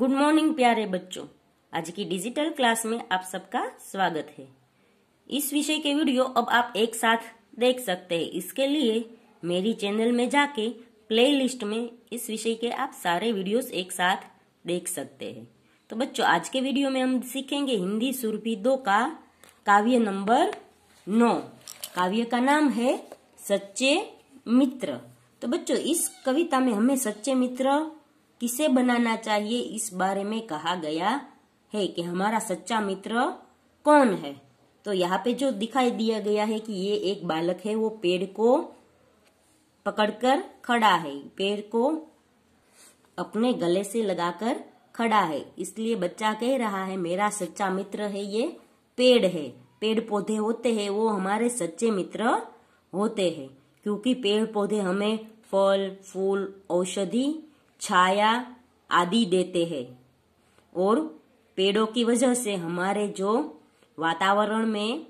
good morning प्यारे बच्चों आज की डिजिटल क्लास में आप सबका स्वागत है इस विषय के वीडियो अब आप एक साथ देख सकते हैं इसके लिए मेरी चैनल में जाके प्लेलिस्ट में इस विषय के आप सारे वीडियोस एक साथ देख सकते हैं तो बच्चों आज के वीडियो में हम सीखेंगे हिंदी सुरभि दो का काव्य नंबर नौ काव्य का नाम है सच्चे मित्र तो बच्चों इस कविता में हमें सच्चे मित्र किसे बनाना चाहिए इस बारे में कहा गया है कि हमारा सच्चा मित्र कौन है तो यहाँ पे जो दिखाई दिया गया है कि ये एक बालक है वो पेड़ को पकड़कर खड़ा है पेड़ को अपने गले से लगाकर खड़ा है इसलिए बच्चा कह रहा है मेरा सच्चा मित्र है ये पेड़ है पेड़ पौधे होते हैं वो हमारे सच्चे मित्र होते हैं क्योंकि पेड़ पौधे हमें फल फूल औषधि छाया आदि देते हैं और पेड़ों की वजह से हमारे जो वातावरण में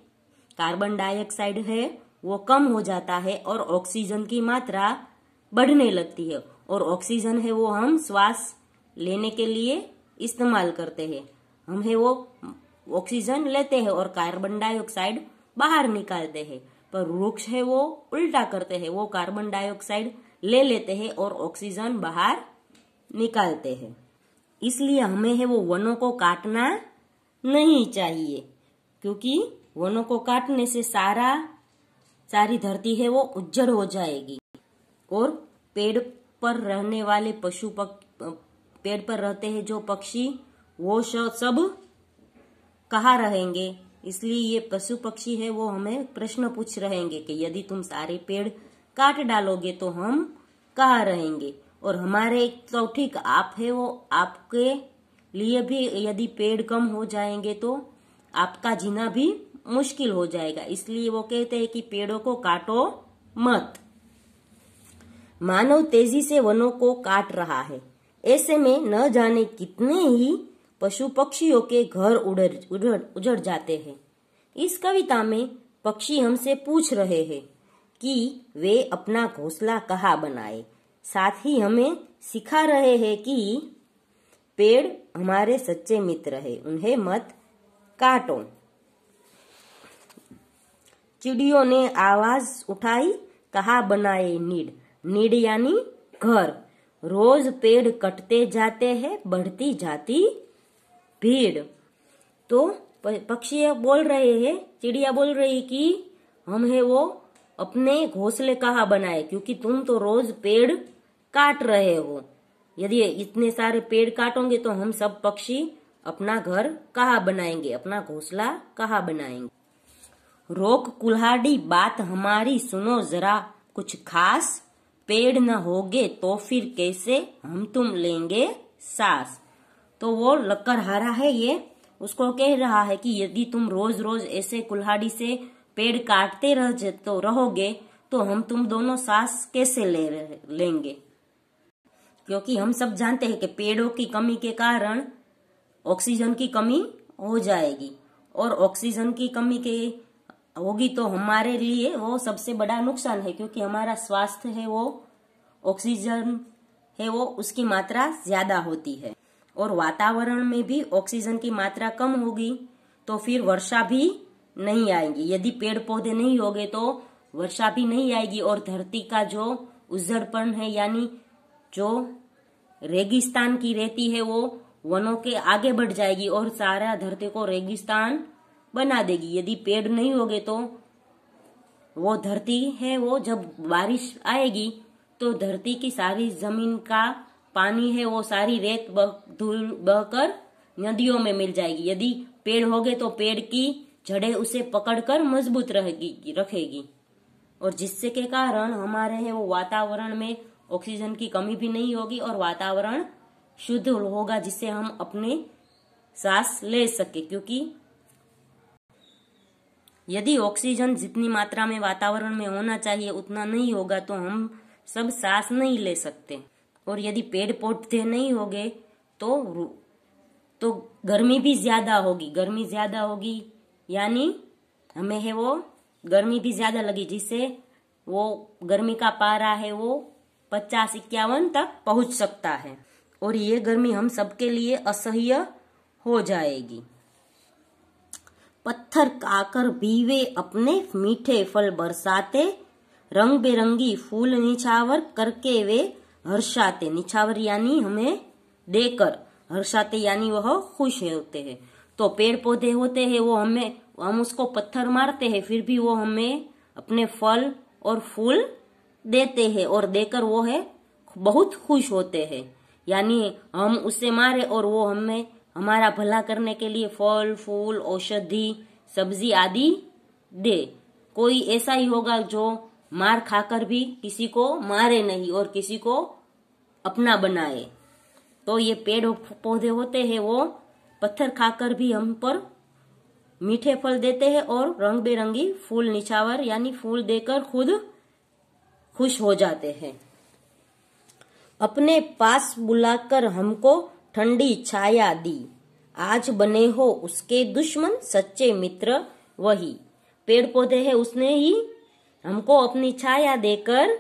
कार्बन डाइऑक्साइड है वो कम हो जाता है और ऑक्सीजन की मात्रा बढ़ने लगती है और ऑक्सीजन है वो हम श्वास लेने के लिए इस्तेमाल करते हैं हम है वो ऑक्सीजन लेते हैं और कार्बन डाइऑक्साइड बाहर निकालते हैं पर वृक्ष है वो उल्टा करते हैं वो कार्बन डाइऑक्साइड ले लेते हैं और ऑक्सीजन बाहर निकालते हैं इसलिए हमें है वो वनों को काटना नहीं चाहिए क्योंकि वनों को काटने से सारा सारी धरती है वो उज्जर हो जाएगी और पेड़ पर रहने वाले पशु पक, पेड़ पर रहते हैं जो पक्षी वो सब कहा रहेंगे इसलिए ये पशु पक्षी है वो हमें प्रश्न पूछ रहेंगे कि यदि तुम सारे पेड़ काट डालोगे तो हम कहा रहेंगे और हमारे एक तो ठीक आप है वो आपके लिए भी यदि पेड़ कम हो जाएंगे तो आपका जीना भी मुश्किल हो जाएगा इसलिए वो कहते हैं कि पेड़ों को काटो मत मानव तेजी से वनों को काट रहा है ऐसे में न जाने कितने ही पशु पक्षियों के घर उड़ उजड़ जाते हैं इस कविता में पक्षी हमसे पूछ रहे हैं कि वे अपना घोंसला कहाँ बनाए साथ ही हमें सिखा रहे हैं कि पेड़ हमारे सच्चे मित्र है उन्हें मत काटो चिड़ियों ने आवाज उठाई कहा बनाए नीड नीड यानी घर रोज पेड़ कटते जाते हैं बढ़ती जाती भीड़ तो पक्षी बोल रहे हैं चिड़िया बोल रही कि हम है वो अपने घोंसले कहा बनाए क्योंकि तुम तो रोज पेड़ काट रहे हो यदि इतने सारे पेड़ काटोगे तो हम सब पक्षी अपना घर कहा बनाएंगे अपना घोसला कहा बनाएंगे रोक कुल्हाड़ी बात हमारी सुनो जरा कुछ खास पेड़ न होगे तो फिर कैसे हम तुम लेंगे सास तो वो लकड़हारा है ये उसको कह रहा है कि यदि तुम रोज रोज ऐसे कुल्हाड़ी से पेड़ काटते रह तो रहोगे तो हम तुम दोनों सास कैसे ले लेंगे क्योंकि हम सब जानते हैं कि पेड़ों की कमी के कारण ऑक्सीजन की कमी हो जाएगी और ऑक्सीजन की कमी के होगी तो हमारे लिए वो सबसे बड़ा नुकसान है क्योंकि हमारा स्वास्थ्य है वो ऑक्सीजन है वो उसकी मात्रा ज्यादा होती है और वातावरण में भी ऑक्सीजन की मात्रा कम होगी तो फिर वर्षा भी नहीं आएगी यदि पेड़ पौधे नहीं होंगे तो वर्षा भी नहीं आएगी और धरती का जो उजड़पन है यानी जो रेगिस्तान की रहती है वो वनों के आगे बढ़ जाएगी और सारा धरती को रेगिस्तान बना देगी यदि पेड़ नहीं होगे तो वो धरती है वो जब बारिश आएगी तो धरती की सारी जमीन का पानी है वो सारी रेत बह धूल बहकर नदियों में मिल जाएगी यदि पेड़ होगे तो पेड़ की जड़ें उसे पकड़कर मजबूत रहेगी रखेगी और जिससे के कारण हमारे है वो वातावरण में ऑक्सीजन की कमी भी नहीं होगी और वातावरण शुद्ध होगा जिससे हम अपने सांस ले सके क्योंकि यदि ऑक्सीजन जितनी मात्रा में वातावरण में होना चाहिए उतना नहीं होगा तो हम सब सांस नहीं ले सकते और यदि पेड़ पौधे नहीं होंगे तो तो गर्मी भी ज़्यादा होगी गर्मी ज़्यादा होगी यानी हमें है वो गर्मी भी ज़्यादा लगी जिससे वो गर्मी का पारा है वो पचास इक्यावन तक पहुंच सकता है और ये गर्मी हम सबके लिए असह्य हो जाएगी पत्थर काकर बीवे अपने मीठे फल बरसाते रंग बेरंगी फूल निछावर करके वे हर्षाते निछावर यानी हमें देकर हर्षाते यानी वह खुश होते हैं तो पेड़ पौधे होते हैं वो हमें हम उसको पत्थर मारते हैं फिर भी वो हमें अपने फल और फूल देते हैं और देकर वो है बहुत खुश होते हैं यानी हम उससे मारे और वो हमें हमारा भला करने के लिए फल फूल औषधि सब्जी आदि दे कोई ऐसा ही होगा जो मार खाकर भी किसी को मारे नहीं और किसी को अपना बनाए तो ये पेड़ पौधे होते हैं वो पत्थर खाकर भी हम पर मीठे फल देते हैं और रंग बेरंगी फूल निछावर यानी फूल देकर खुद खुश हो जाते हैं अपने पास बुलाकर हमको ठंडी छाया दी आज बने हो उसके दुश्मन सच्चे मित्र वही पेड़ पौधे है उसने ही हमको अपनी छाया देकर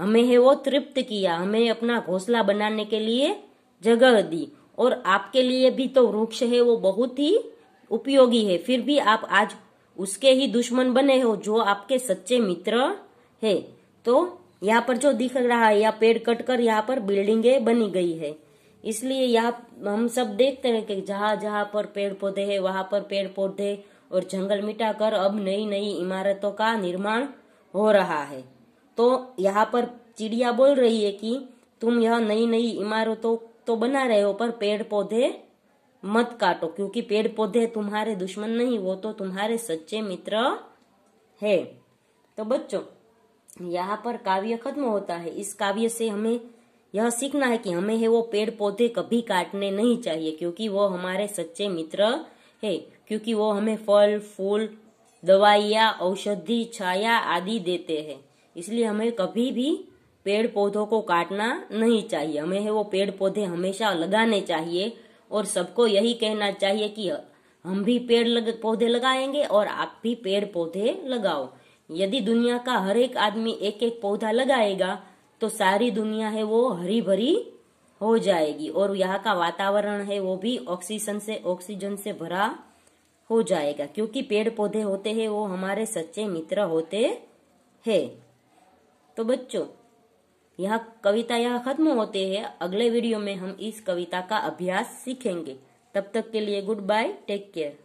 हमें है वो तृप्त किया हमें अपना घोसला बनाने के लिए जगह दी और आपके लिए भी तो वृक्ष है वो बहुत ही उपयोगी है फिर भी आप आज उसके ही दुश्मन बने हो जो आपके सच्चे मित्र है तो यहाँ पर जो दिख रहा है यहाँ पेड़ कटकर यहाँ पर बिल्डिंगे बनी गई है इसलिए यहाँ हम सब देखते हैं कि जहां जहां पर पेड़ पौधे है वहां पर पेड़ पौधे और जंगल मिटाकर अब नई नई इमारतों का निर्माण हो रहा है तो यहाँ पर चिड़िया बोल रही है कि तुम यह नई नई इमारतों तो बना रहे हो पर पेड़ पौधे मत काटो क्योंकि पेड़ पौधे तुम्हारे दुश्मन नहीं वो तो तुम्हारे सच्चे मित्र है तो बच्चों यहाँ पर काव्य खत्म होता है इस काव्य से हमें यह सीखना है कि हमें है वो पेड़ पौधे कभी काटने नहीं चाहिए क्योंकि वो हमारे सच्चे मित्र है क्योंकि वो हमें फल फूल दवाइया औषधि छाया आदि देते हैं इसलिए हमें कभी भी पेड़ पौधों को काटना नहीं चाहिए हमें है वो पेड़ पौधे हमेशा लगाने चाहिए और सबको यही कहना चाहिए कि हम भी पेड़ लग, पौधे लगाएंगे और आप भी पेड़ पौधे लगाओ यदि दुनिया का हर एक आदमी एक एक पौधा लगाएगा तो सारी दुनिया है वो हरी भरी हो जाएगी और यहाँ का वातावरण है वो भी ऑक्सीजन से ऑक्सीजन से भरा हो जाएगा क्योंकि पेड़ पौधे होते हैं वो हमारे सच्चे मित्र होते हैं तो बच्चों यह कविता यहाँ खत्म होते हैं अगले वीडियो में हम इस कविता का अभ्यास सीखेंगे तब तक के लिए गुड बाय टेक केयर